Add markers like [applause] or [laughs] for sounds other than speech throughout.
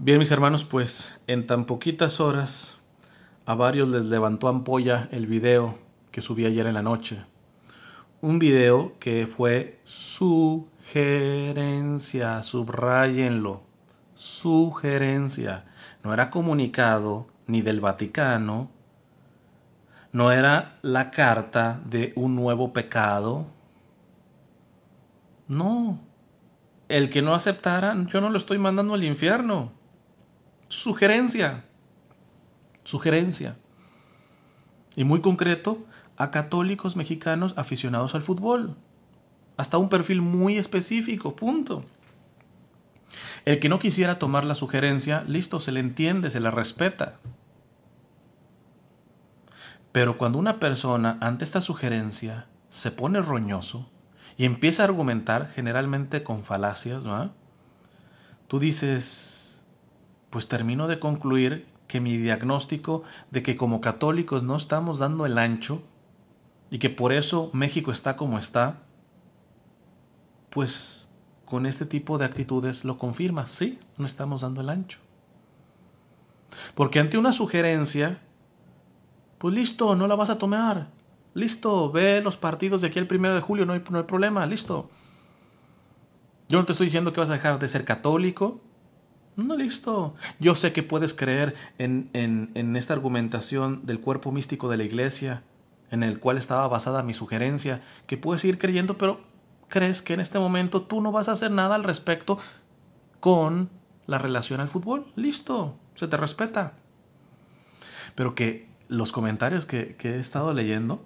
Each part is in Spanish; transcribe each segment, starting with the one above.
Bien, mis hermanos, pues en tan poquitas horas a varios les levantó ampolla el video que subí ayer en la noche. Un video que fue sugerencia, subrayenlo, sugerencia. No era comunicado ni del Vaticano, no era la carta de un nuevo pecado. No. El que no aceptara, yo no lo estoy mandando al infierno. Sugerencia. Sugerencia. Y muy concreto, a católicos mexicanos aficionados al fútbol. Hasta un perfil muy específico, punto. El que no quisiera tomar la sugerencia, listo, se le entiende, se la respeta. Pero cuando una persona ante esta sugerencia se pone roñoso y empieza a argumentar generalmente con falacias, ¿va? Tú dices, pues termino de concluir que mi diagnóstico de que como católicos no estamos dando el ancho y que por eso México está como está, pues con este tipo de actitudes lo confirma, sí, no estamos dando el ancho. Porque ante una sugerencia, pues listo, no la vas a tomar, listo, ve los partidos de aquí el 1 de julio, no hay, no hay problema, listo. Yo no te estoy diciendo que vas a dejar de ser católico, no, listo. Yo sé que puedes creer en, esta argumentación del cuerpo místico de la iglesia, en el cual estaba basada mi sugerencia, que puedes ir creyendo, pero crees que en este momento tú no vas a hacer nada al respecto con la relación al fútbol. Listo, se te respeta. Pero que los comentarios que he estado leyendo,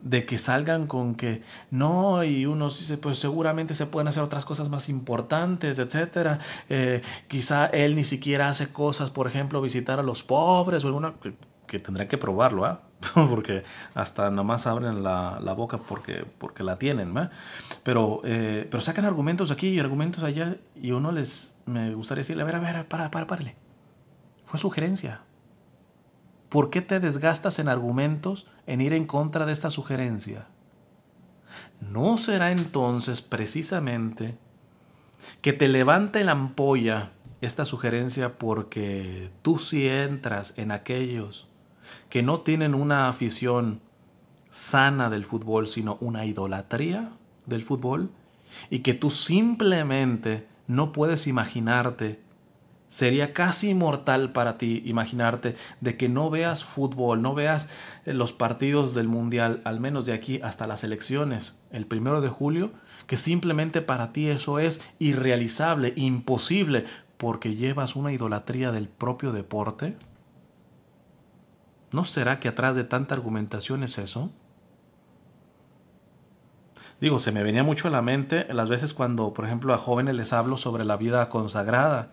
de que salgan con que no, y uno dice, pues seguramente se pueden hacer otras cosas más importantes, etc. Eh, quizá él ni siquiera hace cosas, por ejemplo, visitar a los pobres o alguna que, que que probarlo, ¿ah? [laughs] porque hasta más abren la, boca porque, porque la tienen, pero, eh, pero sacan argumentos aquí y argumentos allá, y uno les, me gustaría decirle, a ver, a ver, para, para, párale. Fue sugerencia, ¿Por qué te desgastas en argumentos en ir en contra de esta sugerencia? ¿No será entonces precisamente que te levante la ampolla esta sugerencia porque tú sí entras en aquellos que no tienen una afición sana del fútbol, sino una idolatría del fútbol, y que tú simplemente no puedes imaginarte Sería casi mortal para ti imaginarte de que no veas fútbol, no veas eh, los partidos del Mundial, al menos de aquí hasta las elecciones, el primero de julio, que simplemente para ti eso es irrealizable, imposible, porque llevas una idolatría del propio deporte. ¿No será que atrás de tanta argumentación es eso? Digo, se me venía mucho a la mente las veces cuando, por ejemplo, a jóvenes les hablo sobre la vida consagrada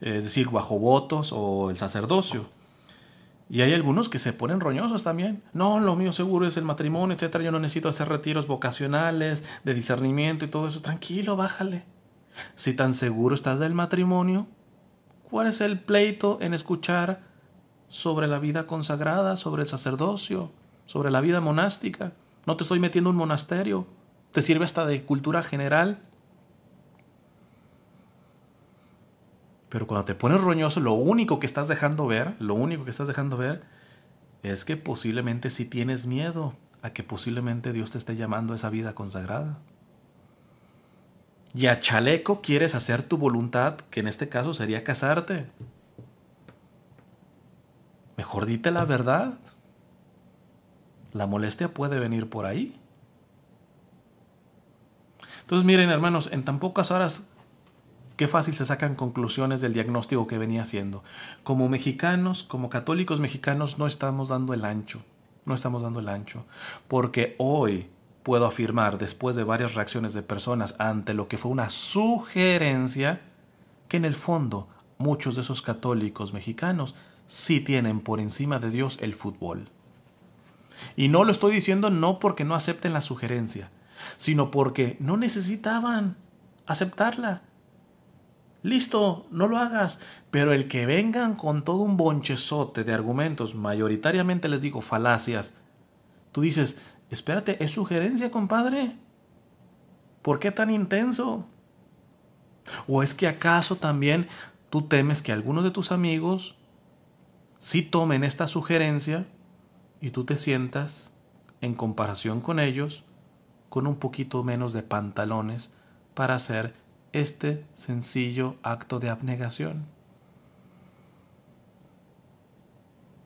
es decir, bajo votos o el sacerdocio. Y hay algunos que se ponen roñosos también. No, lo mío seguro es el matrimonio, etcétera. Yo no necesito hacer retiros vocacionales, de discernimiento y todo eso. Tranquilo, bájale. Si tan seguro estás del matrimonio, ¿cuál es el pleito en escuchar sobre la vida consagrada, sobre el sacerdocio, sobre la vida monástica? No te estoy metiendo en un monasterio. Te sirve hasta de cultura general. Pero cuando te pones roñoso, lo único que estás dejando ver, lo único que estás dejando ver es que posiblemente sí tienes miedo a que posiblemente Dios te esté llamando a esa vida consagrada. Y a chaleco quieres hacer tu voluntad, que en este caso sería casarte. Mejor dite la verdad. La molestia puede venir por ahí. Entonces miren hermanos, en tan pocas horas Qué fácil se sacan conclusiones del diagnóstico que venía haciendo. Como mexicanos, como católicos mexicanos, no estamos dando el ancho. No estamos dando el ancho. Porque hoy puedo afirmar, después de varias reacciones de personas ante lo que fue una sugerencia, que en el fondo muchos de esos católicos mexicanos sí tienen por encima de Dios el fútbol. Y no lo estoy diciendo no porque no acepten la sugerencia, sino porque no necesitaban aceptarla. Listo, no lo hagas. Pero el que vengan con todo un bonchezote de argumentos, mayoritariamente les digo falacias, tú dices, espérate, ¿es sugerencia, compadre? ¿Por qué tan intenso? ¿O es que acaso también tú temes que algunos de tus amigos sí tomen esta sugerencia y tú te sientas, en comparación con ellos, con un poquito menos de pantalones para hacer este sencillo acto de abnegación.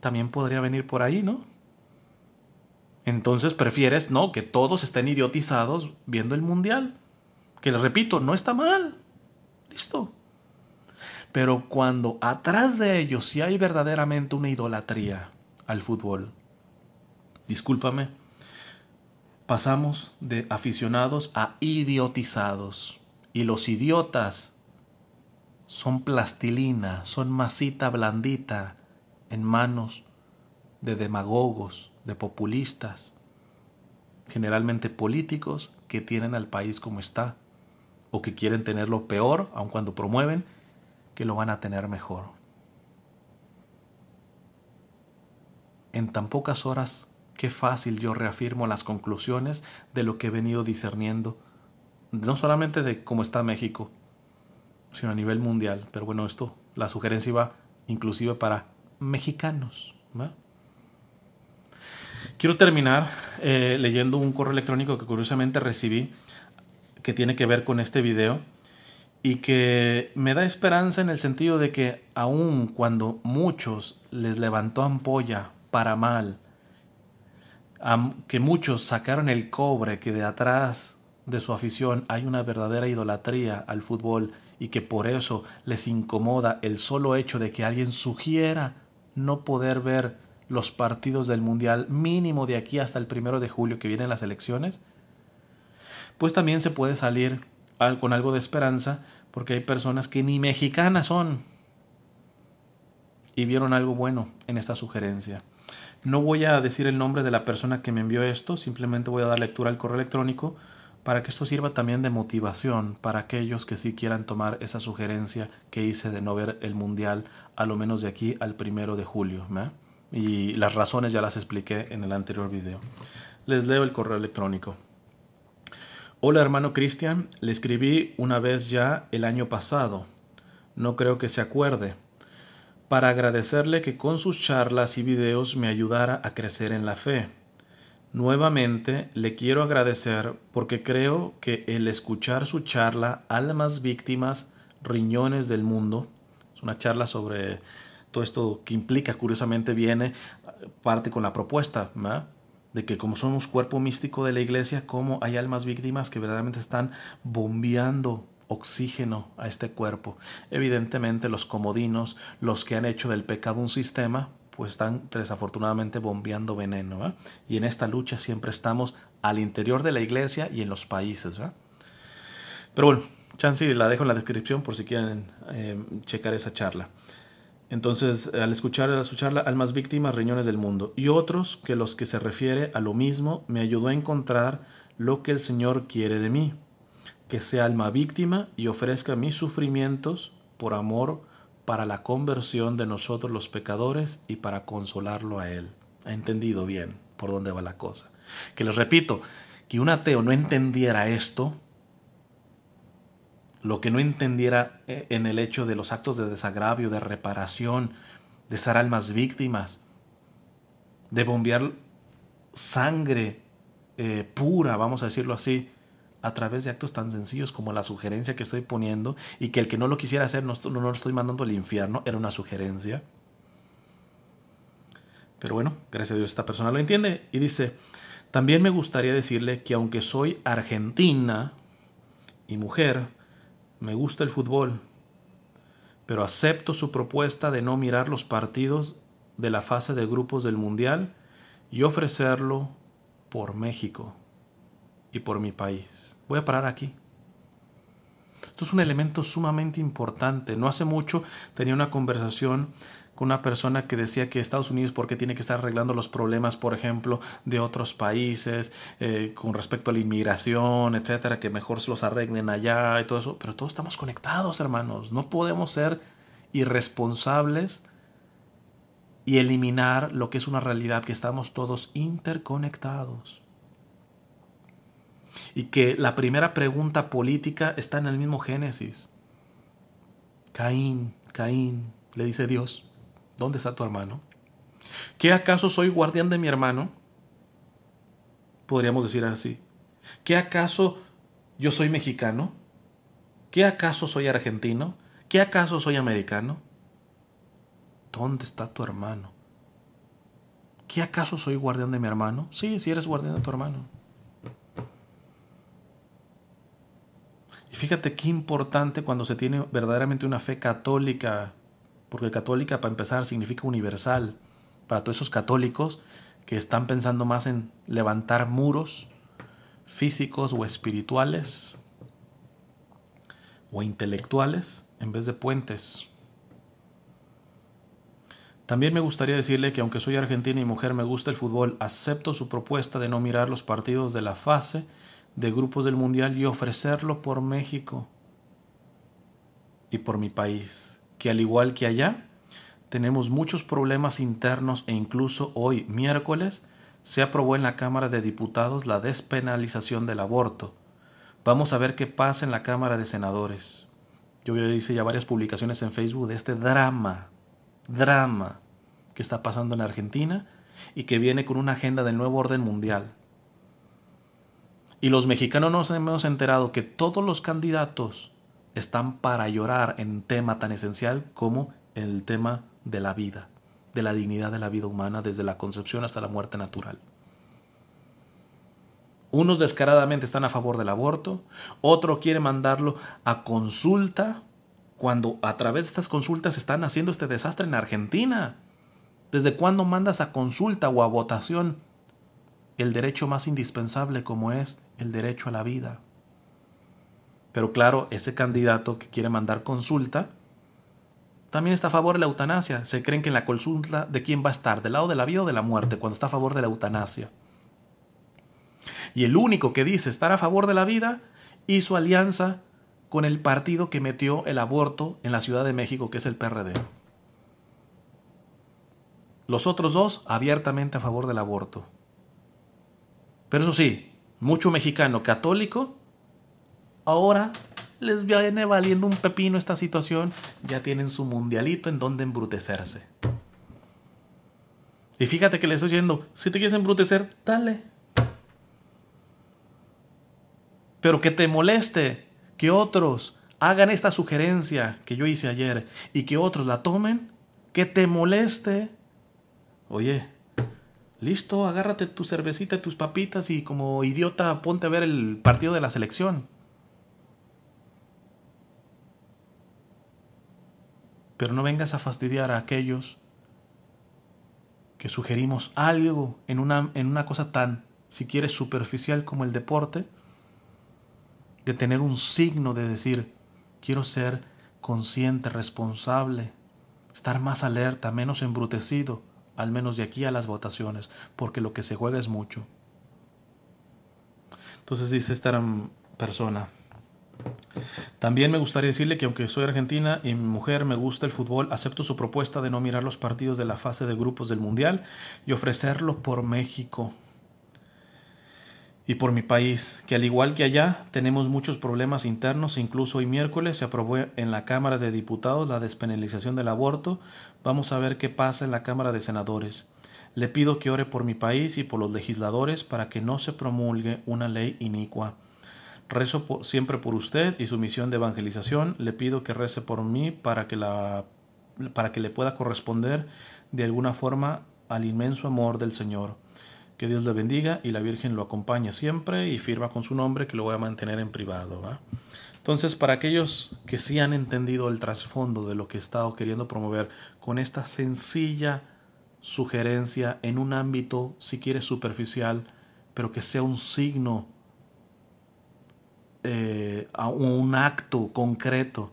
También podría venir por ahí, ¿no? Entonces prefieres, no, que todos estén idiotizados viendo el mundial. Que les repito, no está mal. Listo. Pero cuando atrás de ellos sí hay verdaderamente una idolatría al fútbol, discúlpame, pasamos de aficionados a idiotizados. Y los idiotas son plastilina, son masita blandita en manos de demagogos, de populistas, generalmente políticos que tienen al país como está o que quieren tenerlo peor, aun cuando promueven que lo van a tener mejor. En tan pocas horas, qué fácil yo reafirmo las conclusiones de lo que he venido discerniendo no solamente de cómo está México, sino a nivel mundial. Pero bueno, esto, la sugerencia va inclusive para mexicanos. Quiero terminar eh, leyendo un correo electrónico que curiosamente recibí que tiene que ver con este video y que me da esperanza en el sentido de que aun cuando muchos les levantó ampolla para mal, que muchos sacaron el cobre que de atrás de su afición hay una verdadera idolatría al fútbol y que por eso les incomoda el solo hecho de que alguien sugiera no poder ver los partidos del Mundial mínimo de aquí hasta el primero de julio que vienen las elecciones, pues también se puede salir con algo de esperanza porque hay personas que ni mexicanas son y vieron algo bueno en esta sugerencia. No voy a decir el nombre de la persona que me envió esto, simplemente voy a dar lectura al correo electrónico para que esto sirva también de motivación para aquellos que sí quieran tomar esa sugerencia que hice de no ver el mundial a lo menos de aquí al primero de julio. Y las razones ya las expliqué en el anterior video. Les leo el correo electrónico. Hola hermano Cristian, le escribí una vez ya el año pasado. No creo que se acuerde. Para agradecerle que con sus charlas y videos me ayudara a crecer en la fe Nuevamente le quiero agradecer porque creo que el escuchar su charla Almas Víctimas, Riñones del Mundo, es una charla sobre todo esto que implica, curiosamente viene parte con la propuesta de que como somos cuerpo místico de la iglesia, como hay almas víctimas que verdaderamente están bombeando oxígeno a este cuerpo. Evidentemente los comodinos, los que han hecho del pecado un sistema, pues están desafortunadamente bombeando veneno. Y en esta lucha siempre estamos al interior de la iglesia y en los países. Pero bueno, chance la dejo en la descripción por si quieren eh, checar esa charla. Entonces, al escuchar a su charla, Almas Víctimas, Riñones del Mundo, y otros que los que se refiere a lo mismo, me ayudó a encontrar lo que el Señor quiere de mí, que sea alma víctima y ofrezca mis sufrimientos por amor para la conversión de nosotros los pecadores y para consolarlo a Él. ¿Ha entendido bien por dónde va la cosa? Que les repito, que un ateo no entendiera esto, lo que no entendiera eh, en el hecho de los actos de desagravio, de reparación, de ser almas víctimas, de bombear sangre eh, pura, vamos a decirlo así, a través de actos tan sencillos como la sugerencia que estoy poniendo y que el que no lo quisiera hacer no, lo estoy mandando al infierno, era una sugerencia. Pero bueno, gracias a Dios esta persona lo entiende y dice, también me gustaría decirle que aunque soy argentina y mujer, me gusta el fútbol, pero acepto su propuesta de no mirar los partidos de la fase de grupos del Mundial y ofrecerlo por México y por mi país. Voy a parar aquí. Esto es un elemento sumamente importante. No hace mucho tenía una conversación con una persona que decía que Estados Unidos porque tiene que estar arreglando los problemas, por ejemplo, de otros países eh, con respecto a la inmigración, etcétera, que mejor se los arreglen allá y todo eso. Pero todos estamos conectados, hermanos. No podemos ser irresponsables y eliminar lo que es una realidad que estamos todos interconectados y que la primera pregunta política está en el mismo Génesis. Caín, Caín, le dice Dios, ¿dónde está tu hermano? ¿Qué acaso soy guardián de mi hermano? Podríamos decir así. ¿Qué acaso yo soy mexicano? ¿Qué acaso soy argentino? ¿Qué acaso soy americano? ¿Dónde está tu hermano? ¿Qué acaso soy guardián de mi hermano? Sí, si sí eres guardián de tu hermano. Y fíjate qué importante cuando se tiene verdaderamente una fe católica, porque católica para empezar significa universal, para todos esos católicos que están pensando más en levantar muros físicos o espirituales o intelectuales en vez de puentes. También me gustaría decirle que aunque soy argentina y mujer me gusta el fútbol, acepto su propuesta de no mirar los partidos de la fase de grupos del Mundial y ofrecerlo por México y por mi país, que al igual que allá, tenemos muchos problemas internos e incluso hoy, miércoles, se aprobó en la Cámara de Diputados la despenalización del aborto. Vamos a ver qué pasa en la Cámara de Senadores. Yo ya hice ya varias publicaciones en Facebook de este drama, drama que está pasando en Argentina y que viene con una agenda del nuevo orden mundial. Y los mexicanos nos hemos enterado que todos los candidatos están para llorar en tema tan esencial como el tema de la vida, de la dignidad de la vida humana desde la concepción hasta la muerte natural. Unos descaradamente están a favor del aborto, otro quiere mandarlo a consulta, cuando a través de estas consultas están haciendo este desastre en Argentina. ¿Desde cuándo mandas a consulta o a votación el derecho más indispensable como es el derecho a la vida. Pero claro, ese candidato que quiere mandar consulta también está a favor de la eutanasia. Se creen que en la consulta de quién va a estar, del lado de la vida o de la muerte, cuando está a favor de la eutanasia. Y el único que dice estar a favor de la vida hizo alianza con el partido que metió el aborto en la Ciudad de México, que es el PRD. Los otros dos abiertamente a favor del aborto. Pero eso sí, mucho mexicano católico ahora les viene valiendo un pepino esta situación, ya tienen su mundialito en donde embrutecerse. Y fíjate que le estoy diciendo, si te quieres embrutecer, dale. Pero que te moleste que otros hagan esta sugerencia que yo hice ayer y que otros la tomen, que te moleste. Oye, listo, agárrate tu cervecita, y tus papitas y como idiota ponte a ver el partido de la selección. Pero no vengas a fastidiar a aquellos que sugerimos algo en una, en una cosa tan, si quieres, superficial como el deporte, de tener un signo de decir, quiero ser consciente, responsable, estar más alerta, menos embrutecido al menos de aquí a las votaciones, porque lo que se juega es mucho. Entonces dice esta persona. También me gustaría decirle que aunque soy argentina y mi mujer me gusta el fútbol, acepto su propuesta de no mirar los partidos de la fase de grupos del Mundial y ofrecerlo por México y por mi país, que al igual que allá tenemos muchos problemas internos, e incluso hoy miércoles se aprobó en la Cámara de Diputados la despenalización del aborto, vamos a ver qué pasa en la Cámara de Senadores. Le pido que ore por mi país y por los legisladores para que no se promulgue una ley inicua. Rezo siempre por usted y su misión de evangelización. Le pido que rece por mí para que, la, para que le pueda corresponder de alguna forma al inmenso amor del Señor. Que Dios le bendiga y la Virgen lo acompañe siempre y firma con su nombre que lo voy a mantener en privado. ¿va? Entonces, para aquellos que sí han entendido el trasfondo de lo que he estado queriendo promover con esta sencilla sugerencia en un ámbito, si quiere superficial, pero que sea un signo eh, a un acto concreto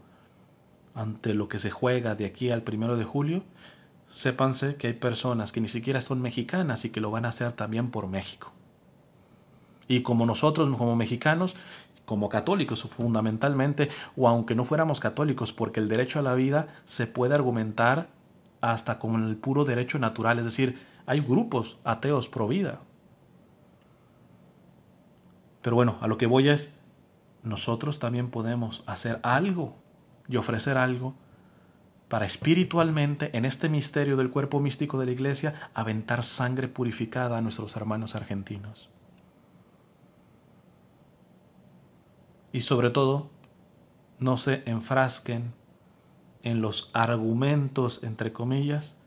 ante lo que se juega de aquí al primero de julio, sépanse que hay personas que ni siquiera son mexicanas y que lo van a hacer también por México. Y como nosotros, como mexicanos, como católicos fundamentalmente, o aunque no fuéramos católicos, porque el derecho a la vida se puede argumentar hasta con el puro derecho natural, es decir, hay grupos ateos pro vida. Pero bueno, a lo que voy es, nosotros también podemos hacer algo y ofrecer algo para espiritualmente, en este misterio del cuerpo místico de la iglesia, aventar sangre purificada a nuestros hermanos argentinos. Y sobre todo, no se enfrasquen en los argumentos, entre comillas,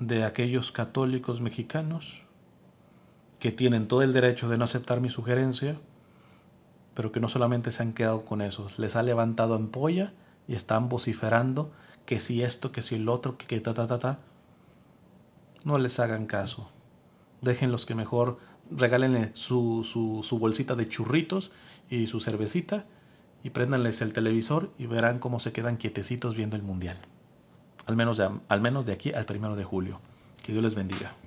de aquellos católicos mexicanos que tienen todo el derecho de no aceptar mi sugerencia, pero que no solamente se han quedado con esos, les ha levantado ampolla y están vociferando que si esto, que si el otro, que, que ta ta ta ta. No les hagan caso. dejen los que mejor regálenle su, bolsita de churritos y su cervecita y préndanles el televisor y verán cómo se quedan quietecitos viendo el mundial. Al menos de, al menos de aquí al primero de julio. Que Dios les bendiga.